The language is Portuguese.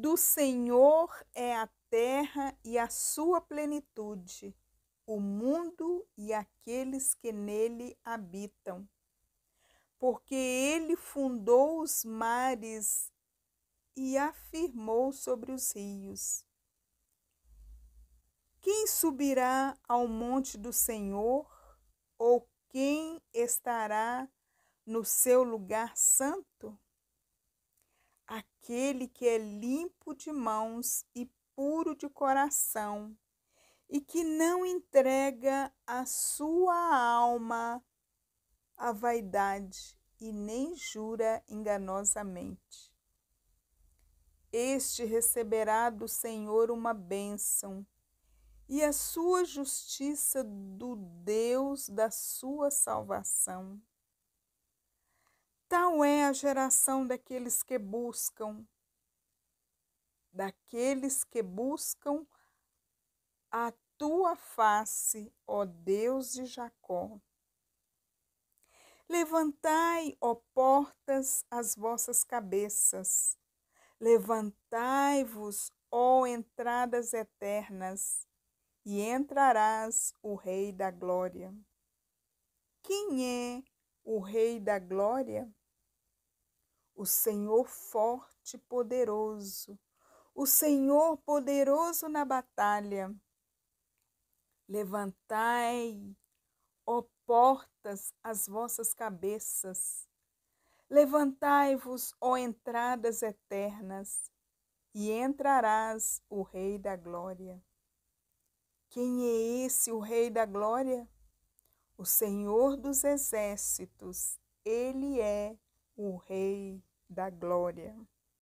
Do Senhor é a terra e a sua plenitude, o mundo e aqueles que nele habitam. Porque ele fundou os mares e afirmou sobre os rios. Quem subirá ao monte do Senhor, ou quem estará no seu lugar santo? aquele que é limpo de mãos e puro de coração, e que não entrega a sua alma à vaidade e nem jura enganosamente. Este receberá do Senhor uma bênção e a sua justiça do Deus da sua salvação. Tal é a geração daqueles que buscam, daqueles que buscam a tua face, ó Deus de Jacó. Levantai, ó portas, as vossas cabeças. Levantai-vos, ó entradas eternas, e entrarás o Rei da Glória. Quem é o Rei da Glória? o Senhor forte e poderoso, o Senhor poderoso na batalha. Levantai, ó portas, as vossas cabeças. Levantai-vos, ó entradas eternas, e entrarás o Rei da Glória. Quem é esse o Rei da Glória? O Senhor dos Exércitos, ele é o Rei da glória